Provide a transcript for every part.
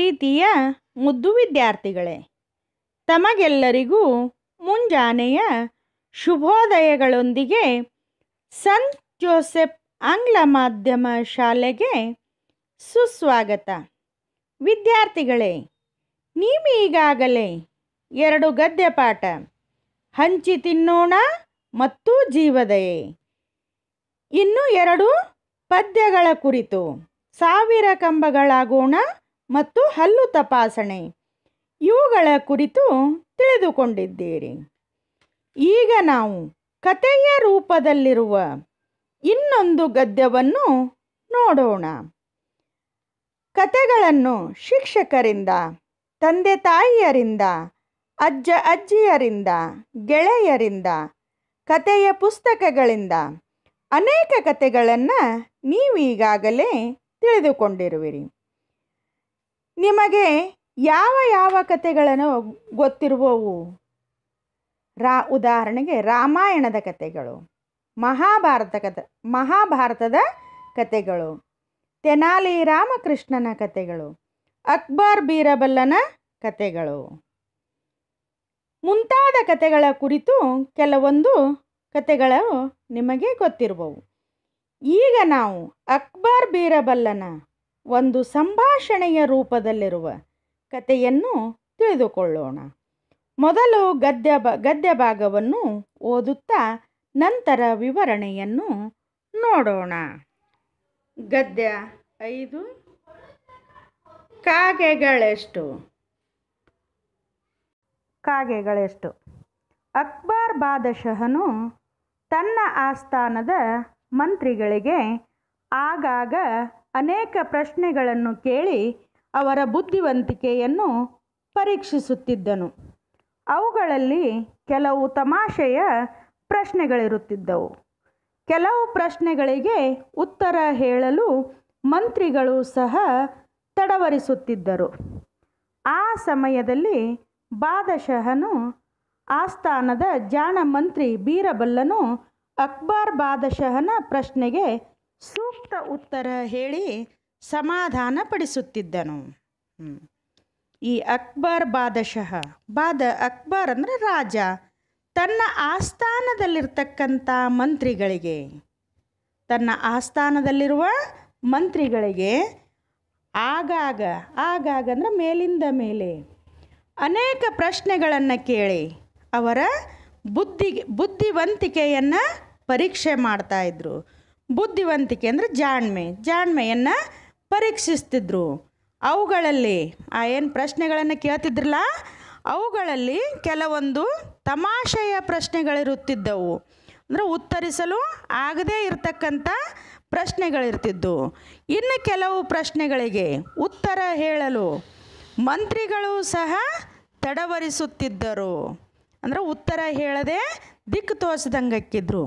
ಪ್ರೀತಿಯ ಮುದ್ದು ವಿದ್ಯಾರ್ಥಿಗಳೇ ತಮಗೆಲ್ಲರಿಗೂ ಮುಂಜಾನೆಯ ಶುಭೋದಯಗಳೊಂದಿಗೆ ಸಂತ್ ಜೋಸೆಫ್ ಆಂಗ್ಲ ಮಾಧ್ಯಮ ಶಾಲೆಗೆ ಸುಸ್ವಾಗತ ವಿದ್ಯಾರ್ಥಿಗಳೇ ನೀವು ಈಗಾಗಲೇ ಎರಡು ಗದ್ಯ ಪಾಠ ಹಂಚಿ ತಿನ್ನೋಣ ಮತ್ತು ಜೀವದಯೆ ಇನ್ನು ಎರಡು ಪದ್ಯಗಳ ಕುರಿತು ಸಾವಿರ ಕಂಬಗಳಾಗೋಣ ಮತ್ತು ಹಲ್ಲು ತಪಾಸಣೆ ಇವುಗಳ ಕುರಿತು ತಿಳಿದುಕೊಂಡಿದ್ದೀರಿ ಈಗ ನಾವು ಕಥೆಯ ರೂಪದಲ್ಲಿರುವ ಇನ್ನೊಂದು ಗದ್ಯವನ್ನು ನೋಡೋಣ ಕತೆಗಳನ್ನು ಶಿಕ್ಷಕರಿಂದ ತಂದೆ ತಾಯಿಯರಿಂದ ಅಜ್ಜ ಅಜ್ಜಿಯರಿಂದ ಗೆಳೆಯರಿಂದ ಕತೆಯ ಪುಸ್ತಕಗಳಿಂದ ಅನೇಕ ಕತೆಗಳನ್ನು ನೀವೀಗಾಗಲೇ ತಿಳಿದುಕೊಂಡಿರುವಿರಿ ನಿಮಗೆ ಯಾವ ಯಾವ ಕಥೆಗಳನ್ನು ಗೊತ್ತಿರುವವು ರಾ ಉದಾಹರಣೆಗೆ ರಾಮಾಯಣದ ಕಥೆಗಳು ಮಹಾಭಾರತ ಕಥೆ ಮಹಾಭಾರತದ ಕಥೆಗಳು ತೆನಾಲಿ ರಾಮಕೃಷ್ಣನ ಕಥೆಗಳು ಅಕ್ಬರ್ ಬೀರಬಲ್ಲನ ಕಥೆಗಳು ಮುಂತಾದ ಕಥೆಗಳ ಕುರಿತು ಕೆಲವೊಂದು ಕಥೆಗಳು ನಿಮಗೆ ಗೊತ್ತಿರುವವು ಈಗ ನಾವು ಅಕ್ಬರ್ ಬೀರಬಲ್ಲನ ಒಂದು ಸಂಭಾಷಣೆಯ ರೂಪದಲ್ಲಿರುವ ಕಥೆಯನ್ನು ತಿಳಿದುಕೊಳ್ಳೋಣ ಮೊದಲು ಗದ್ಯ ಬ ಗದ್ಯ ಭಾಗವನ್ನು ಓದುತ್ತಾ ನಂತರ ವಿವರಣೆಯನ್ನು ನೋಡೋಣ ಗದ್ಯ ಐದು ಕಾಗೆಗಳೆಷ್ಟು ಕಾಗೆಗಳೆಷ್ಟು ಅಕ್ಬರ್ ಬಾದಶಹನು ತನ್ನ ಆಸ್ಥಾನದ ಮಂತ್ರಿಗಳಿಗೆ ಆಗಾಗ ಅನೇಕ ಪ್ರಶ್ನೆಗಳನ್ನು ಕೇಳಿ ಅವರ ಬುದ್ಧಿವಂತಿಕೆಯನ್ನು ಪರೀಕ್ಷಿಸುತ್ತಿದ್ದನು ಅವುಗಳಲ್ಲಿ ಕೆಲವು ತಮಾಷೆಯ ಪ್ರಶ್ನೆಗಳಿರುತ್ತಿದ್ದವು ಕೆಲವು ಪ್ರಶ್ನೆಗಳಿಗೆ ಉತ್ತರ ಹೇಳಲು ಮಂತ್ರಿಗಳು ಸಹ ತಡವರಿಸುತ್ತಿದ್ದರು ಆ ಸಮಯದಲ್ಲಿ ಬಾದಶಹನು ಆಸ್ಥಾನದ ಜಾಣ ಮಂತ್ರಿ ಬೀರಬಲ್ಲನು ಅಕ್ಬರ್ ಬಾದಶಹನ ಪ್ರಶ್ನೆಗೆ ಸೂಕ್ತ ಉತ್ತರ ಹೇಳಿ ಸಮಾಧಾನ ಪಡಿಸುತ್ತಿದ್ದನು ಈ ಅಕ್ಬರ್ ಬಾದಶಃ ಬಾದ ಅಕ್ಬರ್ ಅಂದರೆ ರಾಜ ತನ್ನ ಆಸ್ಥಾನದಲ್ಲಿರ್ತಕ್ಕಂಥ ಮಂತ್ರಿಗಳಿಗೆ ತನ್ನ ಆಸ್ಥಾನದಲ್ಲಿರುವ ಮಂತ್ರಿಗಳಿಗೆ ಆಗಾಗ ಆಗಾಗ ಅಂದರೆ ಮೇಲಿಂದ ಮೇಲೆ ಅನೇಕ ಪ್ರಶ್ನೆಗಳನ್ನು ಕೇಳಿ ಅವರ ಬುದ್ಧಿ ಬುದ್ಧಿವಂತಿಕೆಯನ್ನು ಪರೀಕ್ಷೆ ಮಾಡ್ತಾಯಿದ್ರು ಬುದ್ಧಿವಂತಿಕೆ ಅಂದರೆ ಜಾಣ್ಮೆ ಜಾಣ್ಮೆಯನ್ನು ಪರೀಕ್ಷಿಸ್ತಿದ್ರು ಅವುಗಳಲ್ಲಿ ಆ ಏನು ಪ್ರಶ್ನೆಗಳನ್ನು ಕೇಳ್ತಿದ್ರಲ್ಲ ಅವುಗಳಲ್ಲಿ ಕೆಲವೊಂದು ತಮಾಷೆಯ ಪ್ರಶ್ನೆಗಳಿರುತ್ತಿದ್ದವು ಅಂದರೆ ಉತ್ತರಿಸಲು ಆಗದೇ ಇರತಕ್ಕಂಥ ಪ್ರಶ್ನೆಗಳಿರ್ತಿದ್ದವು ಇನ್ನು ಕೆಲವು ಪ್ರಶ್ನೆಗಳಿಗೆ ಉತ್ತರ ಹೇಳಲು ಮಂತ್ರಿಗಳು ಸಹ ತಡವರಿಸುತ್ತಿದ್ದರು ಅಂದರೆ ಉತ್ತರ ಹೇಳದೆ ದಿಕ್ಕು ತೋಚದಂಗಕ್ಕಿದ್ರು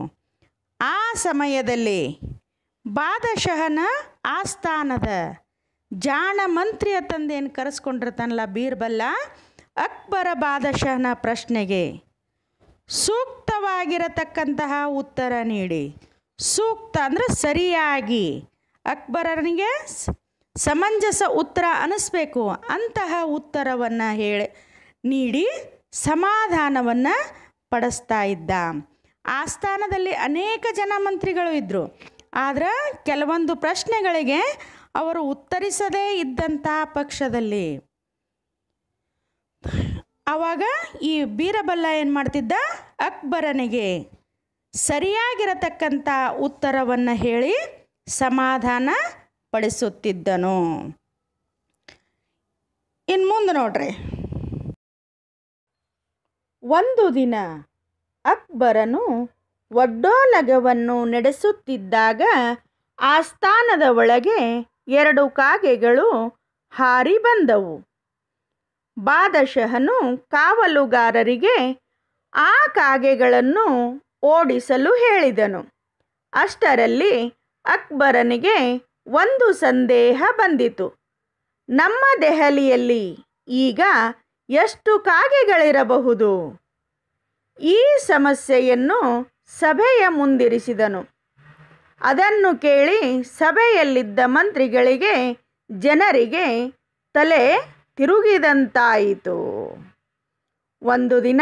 ಆ ಸಮಯದಲ್ಲಿ ಬಾದಶಹನ ಆಸ್ಥಾನದ ಜಾಣ ಮಂತ್ರಿಯ ತಂದೆಯನ್ನು ಕರೆಸ್ಕೊಂಡಿರ್ತಾನಲ್ಲ ಬೀರ್ಬಲ್ಲ ಅಕ್ಬರ ಬಾದಶಹನ ಪ್ರಶ್ನೆಗೆ ಸೂಕ್ತವಾಗಿರತಕ್ಕಂತಹ ಉತ್ತರ ನೀಡಿ ಸೂಕ್ತ ಅಂದರೆ ಸರಿಯಾಗಿ ಅಕ್ಬರನಿಗೆ ಸಮಂಜಸ ಉತ್ತರ ಅನಿಸ್ಬೇಕು ಅಂತಹ ಉತ್ತರವನ್ನು ಹೇಳಿ ನೀಡಿ ಸಮಾಧಾನವನ್ನು ಪಡಿಸ್ತಾ ಇದ್ದ ಆ ಸ್ಥಾನದಲ್ಲಿ ಅನೇಕ ಜನ ಮಂತ್ರಿಗಳು ಇದ್ದರು ಆದರೆ ಕೆಲವೊಂದು ಪ್ರಶ್ನೆಗಳಿಗೆ ಅವರು ಉತ್ತರಿಸದೇ ಇದ್ದಂಥ ಪಕ್ಷದಲ್ಲಿ ಆವಾಗ ಈ ಬೀರಬಲ್ಲ ಏನು ಮಾಡ್ತಿದ್ದ ಅಕ್ಬರನಿಗೆ ಸರಿಯಾಗಿರತಕ್ಕಂಥ ಉತ್ತರವನ್ನು ಹೇಳಿ ಸಮಾಧಾನ ಪಡಿಸುತ್ತಿದ್ದನು ಇನ್ನು ಮುಂದೆ ನೋಡ್ರಿ ಒಂದು ದಿನ ಅಕ್ಬರನು ಒಡ್ಡೋಲಗವನ್ನು ನಡೆಸುತ್ತಿದ್ದಾಗ ಆಸ್ಥಾನದ ಒಳಗೆ ಎರಡು ಕಾಗೆಗಳು ಹಾರಿ ಬಂದವು ಬಾದಶಹನು ಕಾವಲುಗಾರರಿಗೆ ಆ ಕಾಗೆಗಳನ್ನು ಓಡಿಸಲು ಹೇಳಿದನು ಅಷ್ಟರಲ್ಲಿ ಅಕ್ಬರನಿಗೆ ಒಂದು ಸಂದೇಹ ಬಂದಿತು ನಮ್ಮ ದೆಹಲಿಯಲ್ಲಿ ಈಗ ಎಷ್ಟು ಕಾಗೆಗಳಿರಬಹುದು ಈ ಸಮಸ್ಯೆಯನ್ನು ಸಭೆಯ ಮುಂದಿರಿಸಿದನು ಅದನ್ನು ಕೇಳಿ ಸಭೆಯಲ್ಲಿದ್ದ ಮಂತ್ರಿಗಳಿಗೆ ಜನರಿಗೆ ತಲೆ ತಿರುಗಿದಂತಾಯಿತು ಒಂದು ದಿನ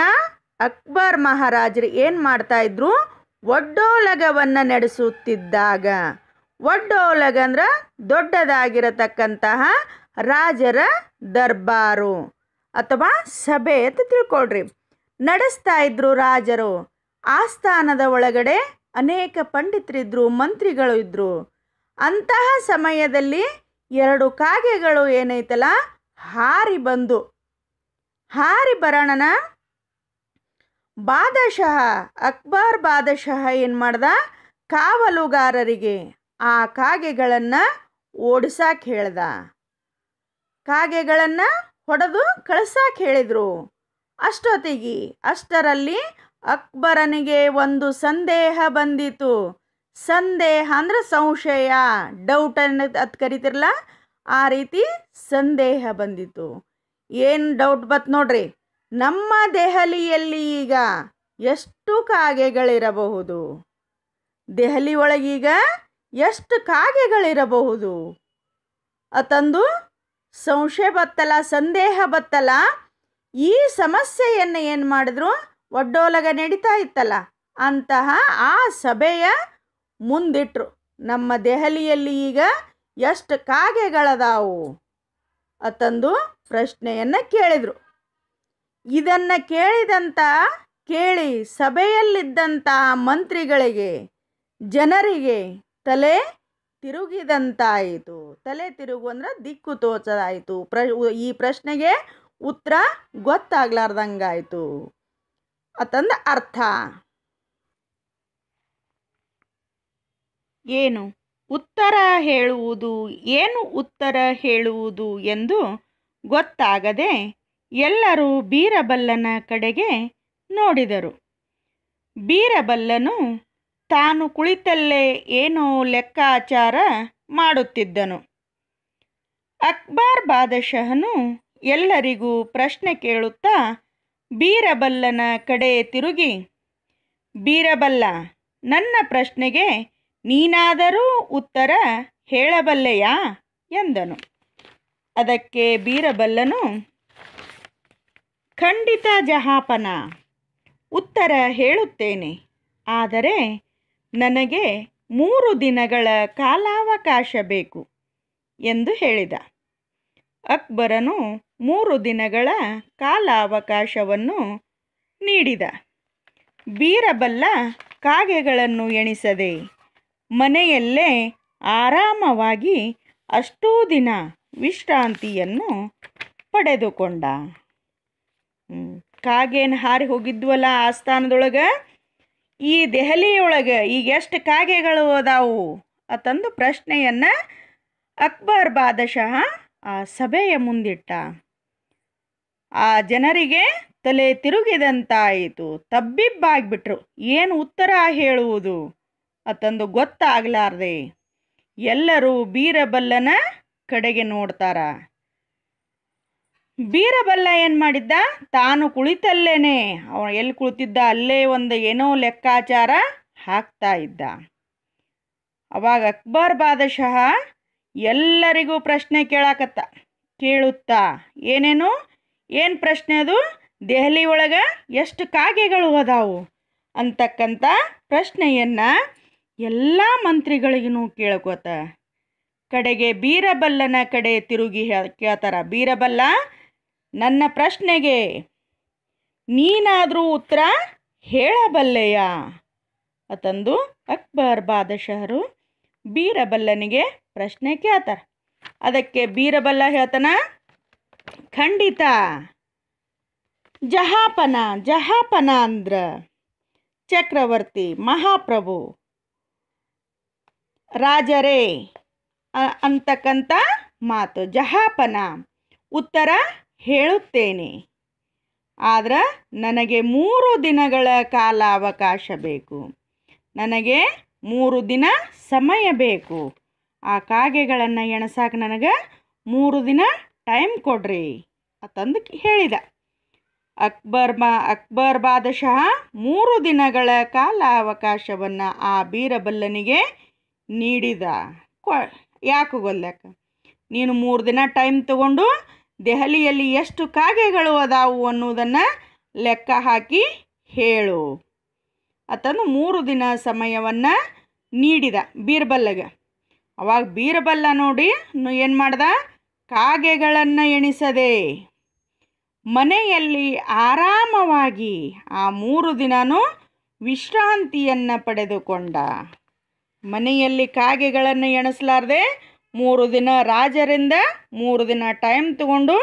ಅಕ್ಬರ್ ಮಹಾರಾಜರು ಏನು ಇದ್ರು ಒಡ್ಡೋಲಗವನ್ನು ನಡೆಸುತ್ತಿದ್ದಾಗ ಒಡ್ಡೋಲಗ ಅಂದ್ರೆ ದೊಡ್ಡದಾಗಿರತಕ್ಕಂತಹ ರಾಜರ ದರ್ಬಾರು ಅಥವಾ ಸಭೆ ಅಂತ ತಿಳ್ಕೊಳ್ರಿ ನಡೆಸ್ತಾ ಇದ್ರು ರಾಜರು ಆಸ್ಥಾನದ ಒಳಗಡೆ ಅನೇಕ ಪಂಡಿತರಿದ್ದರು ಮಂತ್ರಿಗಳು ಇದ್ದರು ಅಂತಹ ಸಮಯದಲ್ಲಿ ಎರಡು ಕಾಗೆಗಳು ಏನೈತಲ್ಲ ಹಾರಿ ಬಂದು ಹಾರಿ ಬರೋಣನ ಬಾದಶಃ ಅಕ್ಬರ್ ಬಾದಶಃ ಏನು ಮಾಡ್ದ ಕಾವಲುಗಾರರಿಗೆ ಆ ಕಾಗೆಗಳನ್ನು ಓಡಿಸಾಕ ಹೇಳ್ದ ಕಾಗೆಗಳನ್ನು ಹೊಡೆದು ಕಳಿಸಾಕ ಹೇಳಿದರು ಅಷ್ಟೊತ್ತಿಗೆ ಅಷ್ಟರಲ್ಲಿ ಅಕ್ಬರನಿಗೆ ಒಂದು ಸಂದೇಹ ಬಂದಿತು ಸಂದೇಹ ಅಂದರೆ ಸಂಶಯ ಡೌಟ್ ಅನ್ನ ಅದು ಕರಿತಿರಲ್ಲ ಆ ರೀತಿ ಸಂದೇಹ ಬಂದಿತು ಏನು ಡೌಟ್ ಬತ್ ನೋಡ್ರಿ ನಮ್ಮ ದೆಹಲಿಯಲ್ಲಿ ಈಗ ಎಷ್ಟು ಕಾಗೆಗಳಿರಬಹುದು ದೆಹಲಿ ಒಳಗೀಗ ಎಷ್ಟು ಕಾಗೆಗಳಿರಬಹುದು ಅತಂದು ಸಂಶಯ ಬತ್ತಲ್ಲ ಸಂದೇಹ ಬತ್ತಲ್ಲ ಈ ಸಮಸ್ಯೆಯನ್ನು ಏನು ಮಾಡಿದ್ರು ಒಡ್ಡೋಲಗ ನಡೀತಾ ಇತ್ತಲ್ಲ ಅಂತಹ ಆ ಸಭೆಯ ಮುಂದಿಟ್ರು ನಮ್ಮ ದೆಹಲಿಯಲ್ಲಿ ಈಗ ಎಷ್ಟು ಕಾಗೆಗಳದಾವು ಅತಂದು ಪ್ರಶ್ನೆಯನ್ನು ಕೇಳಿದರು ಇದನ್ನು ಕೇಳಿದಂತ ಕೇಳಿ ಸಭೆಯಲ್ಲಿದ್ದಂಥ ಮಂತ್ರಿಗಳಿಗೆ ಜನರಿಗೆ ತಲೆ ತಿರುಗಿದಂತಾಯಿತು ತಲೆ ತಿರುಗು ಅಂದರೆ ದಿಕ್ಕು ತೋಚದಾಯಿತು ಪ್ರ ಈ ಪ್ರಶ್ನೆಗೆ ಉತ್ತರ ಗೊತ್ತಾಗ್ಲಾರ್ದಂಗಾಯಿತು ಅತಂದ ಅರ್ಥ ಏನು ಉತ್ತರ ಹೇಳುವುದು ಏನು ಉತ್ತರ ಹೇಳುವುದು ಎಂದು ಗೊತ್ತಾಗದೆ ಎಲ್ಲರೂ ಬೀರಬಲ್ಲನ ಕಡೆಗೆ ನೋಡಿದರು ಬೀರಬಲ್ಲನು ತಾನು ಕುಳಿತಲ್ಲೇ ಏನೋ ಲೆಕ್ಕಾಚಾರ ಮಾಡುತ್ತಿದ್ದನು ಅಕ್ಬಾರ್ ಬಾದಶಹನು ಎಲ್ಲರಿಗೂ ಪ್ರಶ್ನೆ ಕೇಳುತ್ತಾ ಬೀರಬಲ್ಲನ ಕಡೆ ತಿರುಗಿ ಬೀರಬಲ್ಲ ನನ್ನ ಪ್ರಶ್ನೆಗೆ ನೀನಾದರೂ ಉತ್ತರ ಹೇಳಬಲ್ಲೆಯಾ ಎಂದನು ಅದಕ್ಕೆ ಬೀರಬಲ್ಲನು ಖಂಡಿತ ಜಹಾಪನ ಉತ್ತರ ಹೇಳುತ್ತೇನೆ ಆದರೆ ನನಗೆ ಮೂರು ದಿನಗಳ ಕಾಲಾವಕಾಶ ಬೇಕು ಎಂದು ಹೇಳಿದ ಅಕ್ಬರನು ಮೂರು ದಿನಗಳ ಕಾಲಾವಕಾಶವನ್ನು ನೀಡಿದ ಬೀರಬಲ್ಲ ಕಾಗೆಗಳನ್ನು ಎಣಿಸದೆ ಮನೆಯಲ್ಲೇ ಆರಾಮವಾಗಿ ಅಷ್ಟೂ ದಿನ ವಿಶ್ರಾಂತಿಯನ್ನು ಪಡೆದುಕೊಂಡ ಕಾಗೇನು ಹಾರಿ ಹೋಗಿದ್ವಲ್ಲ ಆಸ್ಥಾನದೊಳಗೆ ಈ ದೆಹಲಿಯೊಳಗೆ ಈಗ ಎಷ್ಟು ಕಾಗೆಗಳು ಅದಾವು ಅಂತಂದು ಪ್ರಶ್ನೆಯನ್ನು ಅಕ್ಬರ್ ಬಾದಶಃ ಸಭೆಯ ಮುಂದಿಟ್ಟ ಆ ಜನರಿಗೆ ತಲೆ ತಿರುಗಿದಂತಾಯಿತು ತಬ್ಬಿಬ್ಬಾಗ್ಬಿಟ್ರು ಏನು ಉತ್ತರ ಹೇಳುವುದು ಅತಂದು ಗೊತ್ತಾಗಲಾರ್ದೆ ಎಲ್ಲರೂ ಬೀರಬಲ್ಲನ ಕಡೆಗೆ ನೋಡ್ತಾರ ಬೀರಬಲ್ಲ ಏನು ಮಾಡಿದ್ದ ತಾನು ಕುಳಿತಲ್ಲೇನೆ ಅವನು ಎಲ್ಲಿ ಕುಳಿತಿದ್ದ ಅಲ್ಲೇ ಒಂದು ಏನೋ ಲೆಕ್ಕಾಚಾರ ಹಾಕ್ತಾ ಇದ್ದ ಅವಾಗ ಅಕ್ಬರ್ ಬಾದಶಃ ಎಲ್ಲರಿಗೂ ಪ್ರಶ್ನೆ ಕೇಳಾಕತ್ತ ಕೇಳುತ್ತಾ ಏನೇನು ಏನು ಪ್ರಶ್ನೆ ಅದು ದೆಹಲಿ ಒಳಗೆ ಎಷ್ಟು ಕಾಗೆಗಳು ಅದಾವು ಅಂತಕ್ಕಂಥ ಪ್ರಶ್ನೆಯನ್ನು ಎಲ್ಲ ಮಂತ್ರಿಗಳಿಗೂ ಕೇಳ್ಕೋತ ಕಡೆಗೆ ಬೀರಬಲ್ಲನ ಕಡೆ ತಿರುಗಿ ಕೇಳ್ತಾರ ಬೀರಬಲ್ಲ ನನ್ನ ಪ್ರಶ್ನೆಗೆ ನೀನಾದರೂ ಉತ್ತರ ಹೇಳಬಲ್ಲೆಯಾ ಅತಂದು ಅಕ್ಬರ್ ಬಾದಶಹರು ಬೀರಬಲ್ಲನಿಗೆ ಪ್ರಶ್ನೆ ಕೇಳ್ತಾರ ಅದಕ್ಕೆ ಬೀರಬಲ್ಲ ಹೇಳ್ತಾನ ಖಂಡಿತ ಜಹಾಪನ ಜಹಾಪನ ಅಂದ್ರ ಚಕ್ರವರ್ತಿ ಮಹಾಪ್ರಭು ರಾಜರೇ ಅಂತಕ್ಕಂಥ ಮಾತು ಜಹಾಪನ ಉತ್ತರ ಹೇಳುತ್ತೇನೆ ಆದ್ರೆ ನನಗೆ ಮೂರು ದಿನಗಳ ಕಾಲಾವಕಾಶ ಬೇಕು ನನಗೆ ಮೂರು ದಿನ ಸಮಯ ಬೇಕು ಆ ಕಾಗೆಗಳನ್ನು ಎಣಸಾಕ ನನಗೆ ಮೂರು ದಿನ ಟೈಮ್ ಕೊಡ್ರಿ ಅತಂದು ಹೇಳಿದ ಅಕ್ಬರ್ ಬಾ ಅಕ್ಬರ್ ಬಾದಶಃ ಮೂರು ದಿನಗಳ ಕಾಲ ಅವಕಾಶವನ್ನು ಆ ಬೀರಬಲ್ಲನಿಗೆ ನೀಡಿದ ಕೊ ಯಾಕೆ ಗೊಲ್ಯಾಕ ನೀನು ಮೂರು ದಿನ ಟೈಮ್ ತಗೊಂಡು ದೆಹಲಿಯಲ್ಲಿ ಎಷ್ಟು ಕಾಗೆಗಳು ಅದಾವು ಅನ್ನುವುದನ್ನು ಲೆಕ್ಕ ಹಾಕಿ ಹೇಳು ಅತನು ಮೂರು ದಿನ ಸಮಯವನ್ನು ನೀಡಿದ ಬೀರ್ಬಲ್ಲಗೆ ಅವಾಗ ಬೀರಬಲ್ಲ ನೋಡಿ ಏನು ಮಾಡ್ದ ಕಾಗೆಗಳನ್ನು ಎಣಿಸದೆ ಮನೆಯಲ್ಲಿ ಆರಾಮವಾಗಿ ಆ ಮೂರು ದಿನನೂ ವಿಶ್ರಾಂತಿಯನ್ನು ಪಡೆದುಕೊಂಡ ಮನೆಯಲ್ಲಿ ಕಾಗೆಗಳನ್ನು ಎಣಿಸಲಾರ್ದೆ ಮೂರು ದಿನ ರಾಜರಿಂದ ಮೂರು ದಿನ ಟೈಮ್ ತಗೊಂಡು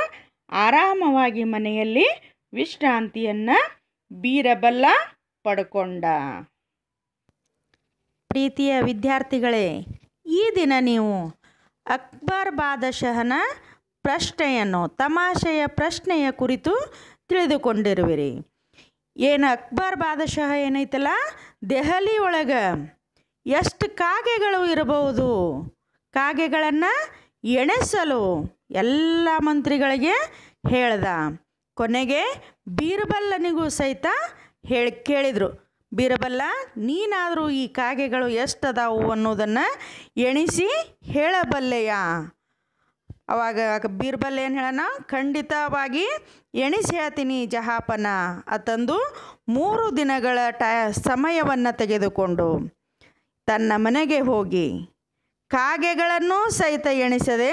ಆರಾಮವಾಗಿ ಮನೆಯಲ್ಲಿ ವಿಶ್ರಾಂತಿಯನ್ನು ಬೀರಬಲ್ಲ ಪಡ್ಕೊಂಡ ಪ್ರೀತಿಯ ವಿದ್ಯಾರ್ಥಿಗಳೇ ಈ ದಿನ ನೀವು ಅಕ್ಬರ್ ಬಾದಶಹನ ಪ್ರಶ್ನೆಯನ್ನು ತಮಾಷೆಯ ಪ್ರಶ್ನೆಯ ಕುರಿತು ತಿಳಿದುಕೊಂಡಿರುವಿರಿ ಏನು ಅಕ್ಬರ್ ಬಾದಶಹ ಏನೈತಲ್ಲ ದೆಹಲಿ ಒಳಗೆ ಎಷ್ಟು ಕಾಗೆಗಳು ಇರಬಹುದು ಕಾಗೆಗಳನ್ನು ಎಣಿಸಲು ಎಲ್ಲ ಮಂತ್ರಿಗಳಿಗೆ ಹೇಳ್ದ ಕೊನೆಗೆ ಬೀರ್ಬಲ್ಲನಿಗೂ ಸಹಿತ ಹೇಳಿ ಕೇಳಿದರು ಬೀರಬಲ್ಲ ನೀನಾದರೂ ಈ ಕಾಗೆಗಳು ಎಷ್ಟದಾವು ಅನ್ನೋದನ್ನು ಎಣಿಸಿ ಹೇಳಬಲ್ಲೆಯ ಅವಾಗ ಬೀರ್ಬಲ್ ಏನು ಹೇಳೋಣ ಖಂಡಿತವಾಗಿ ಎಣಿಸಿ ಹೇಳ್ತೀನಿ ಜಹಾಪನ ಅತಂದು ಮೂರು ದಿನಗಳ ಟ ಸಮಯವನ್ನು ತೆಗೆದುಕೊಂಡು ತನ್ನ ಮನೆಗೆ ಹೋಗಿ ಕಾಗೆಗಳನ್ನು ಸಹಿತ ಎಣಿಸದೆ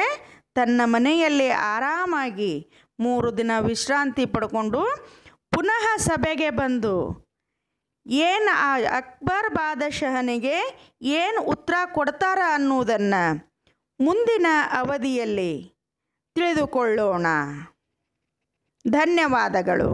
ತನ್ನ ಮನೆಯಲ್ಲಿ ಆರಾಮಾಗಿ ಮೂರು ದಿನ ವಿಶ್ರಾಂತಿ ಪಡ್ಕೊಂಡು ಪುನಃ ಸಭೆಗೆ ಬಂದು ಏನು ಆ ಅಕ್ಬರ್ ಬಾದಶಹನಿಗೆ ಏನು ಉತ್ತರ ಕೊಡ್ತಾರ ಅನ್ನುವುದನ್ನು ಮುಂದಿನ ಅವಧಿಯಲ್ಲಿ ತಿಳಿದುಕೊಳ್ಳೋಣ ಧನ್ಯವಾದಗಳು